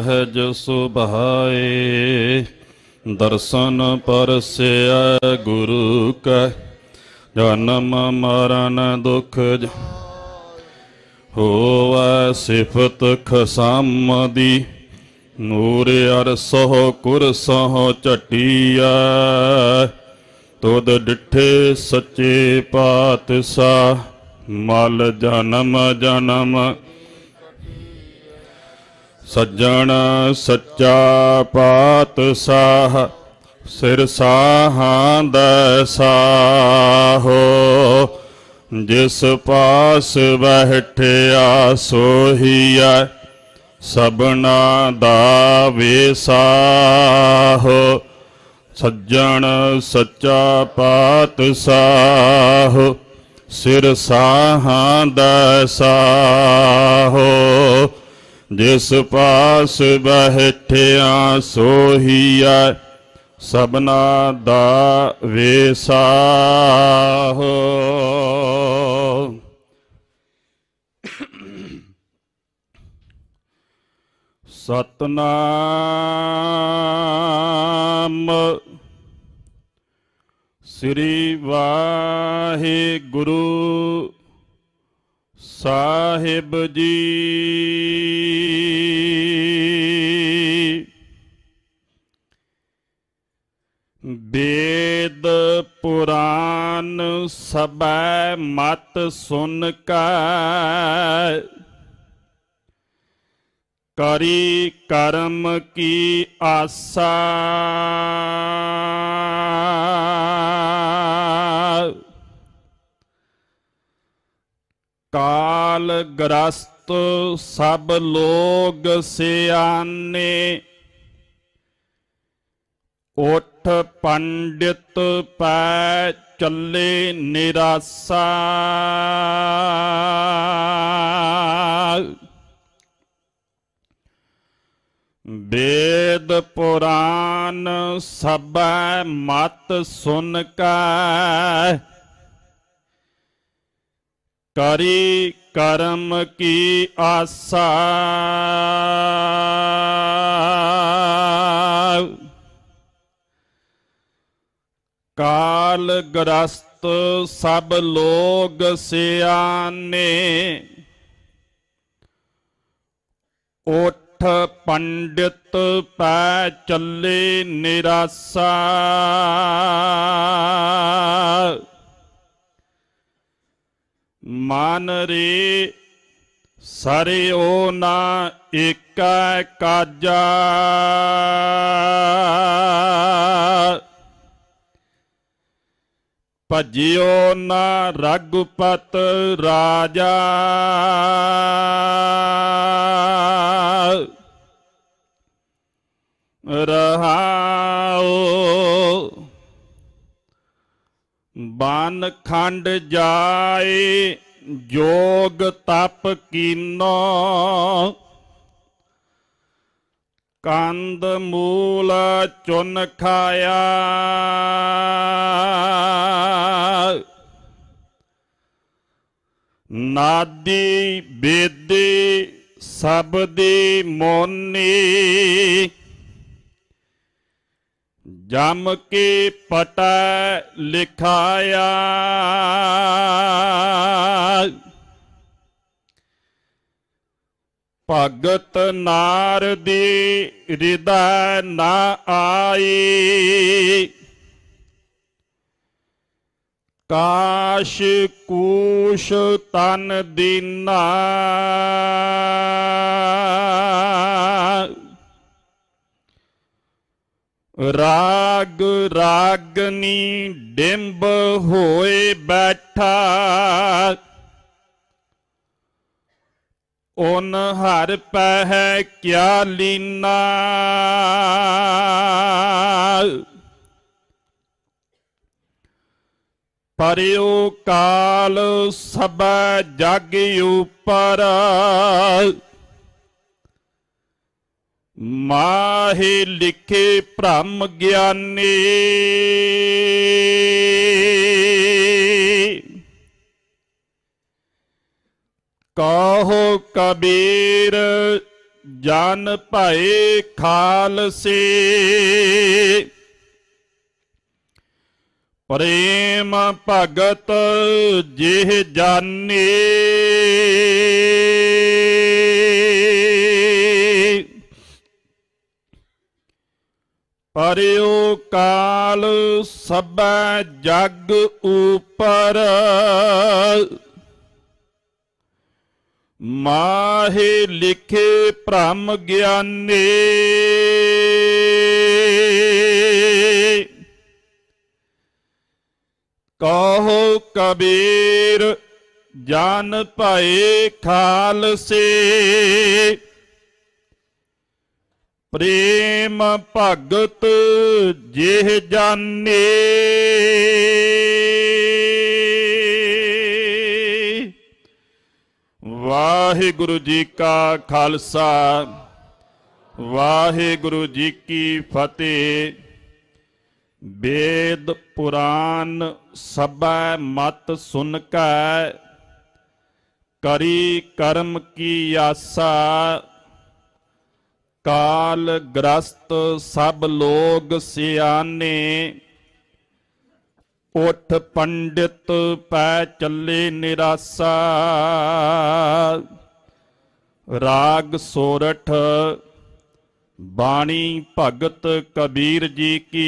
ਸਹਜ ਸੁਭਾਏ ਦਰਸ਼ਨ ਪਰਸਿਆ ਗੁਰੂ ਕੈ ਜਨਮ ਮਰਨ ਦੁਖ ਜ ਹੋਵੈ ਸਿਫਤ ਖਸਮ ਦੀ ਨੂਰ ਅਰ ਸਹ ਕੁਰ ਸੋ ਝਟਿਆ ਤੁਦ ਡਿਠੇ ਸੱਚੇ ਪਾਤਸ਼ਾਹ ਮਲ ਜਨਮ ਜਨਮ ਸੱਜਣ ਸੱਚਾ ਪਾਤਸ਼ਾਹ ਸਿਰ ਸਾਹਾਂ ਦਾ ਸਾਹੋ ਜਿਸ ਪਾਸ ਬਹਿਠਿਆ ਸੋਹੀਐ ਸਬਨਾ ਦਾ ਵੇਸਾਹੋ ਸੱਜਣ ਸੱਚਾ ਪਾਤਸ਼ਾਹ ਸਿਰ ਸਾਹਾਂ ਦਾ ਸਾਹੋ ਜਿਸ ਪਾਸ ਬਹਿਠਿਆ ਸੋਹੀਐ ਸਬਨਾ ਦਾ ਵੇਸਾਹ ਸਤਨਾਮ ਸ੍ਰੀ ਵਾਹਿਗੁਰੂ ਸਾਹਿਬ ਜੀ ਬੇਦ ਪੁਰਾਨ ਸਬੈ ਮਤ ਸੁਨ ਕੈ ਕਰੀ ਕਰਮ ਕੀ ਆਸਾ ਕਾਲ ਗ੍ਰਸਤ ਸਭ ਲੋਗ ਸਿਆਨੇ ਉਠ ਪੰਡਿਤ ਪੈ ਚੱਲੇ ਨਿਰਾਸਾ ਬੇਦ ਪੁਰਾਨ ਸਭੈ ਮਤ ਸੁਨ ਕੈ ਕਰੀ ਕਰਮ ਕੀ ਆਸਾ ਕਾਲ ਗ੍ਰਸਤ ਸਭ ਲੋਗ ਸਿਆਨੇ ਉਠ ਪੰਡਿਤ ਪੈ ਚੱਲੇ ਨਿਰਾਸਾ ਮਨ ਰੇ ਉਹ ਨਾ ਏਕੈ ਕਾਜਾ ਭਜਿਓ ਨਾ ਰਗਪਤ ਰਾਜਾ ਰਹਾ ਬਨ ਖੰਡ ਜਾਏ ਜੋਗ ਤਪ ਕੀਨੋ ਕੰਦ ਮੂਲ ਚੁਨ ਖਾਇਆ ਨਾਦੀ ਬੇਦੀ ਸਬਦੀ ਮੋਨੀ ਜਮ ਕੇ ਪਟੈ ਲਿਖਾਇਆ ਭਗਤ ਨਾਰ ਦੀ ਰਿਦਾ ਨਾ ਆਈ ਕਾਸ਼ ਕੂਸ਼ ਤਨ ਦੀਨਾ ਰਾਗ ਰਾਗਨੀ ਡਿੰਬ ਹੋਏ ਬੈਠਾ ਉਨ ਹਰ ਪਹਿ ਕਿਆ ਲੀਨਾ ਪਰਿਉ ਕਾਲ ਸਭ ਜਗ ਉਪਰ ਮਾਹੇ ਲਿਖੇ ਭ੍ਰਮ ਗਿਆਨੀ ਕਾਹੋ ਕਬੀਰ ਜਨ ਭਾਏ ਖਾਲਸੇ ਪ੍ਰੇਮ ਭਗਤ ਜਿਹ ਜਾਣੇ ਪਰਿਉ ਕਾਲ ਸਭੈ ਜਗ ਉਪਰ ਮਾਹੇ ਲਿਖੇ ਭ੍ਰਮ ਗਿਆਨੇ ਕਹੋ ਕਬੀਰ ਜਨ ਭਏ ਖਾਲਸੇ ਪ੍ਰੇਮ ਪ੍ਰੇਮ ਭਗਤ ਜਿਹ ਜਾਣੇ ਵਾਹਿਗੁਰੂ ਜੀ ਕਾ ਖਾਲਸਾ ਵਾਹਿਗੁਰੂ ਜੀ ਕੀ ਫਤਿਹ ਵੇਦ ਪੁਰਾਨ ਸਭੈ ਮਤ ਸੁਨ ਕੈ ਕਰੀ ਕਰਮ ਕੀ ਆਸਾ ਕਾਲ ਗ੍ਰਸਤ ਸਭ ਲੋਗ ਸਿਆਨੇ ਉਠ ਪੰਡਿਤ ਪੈ ਚੱਲੇ ਨਿਰਾਸਾ ਰਾਗ ਸੋਰਠ ਬਾਣੀ ਭਗਤ ਕਬੀਰ ਜੀ ਕੀ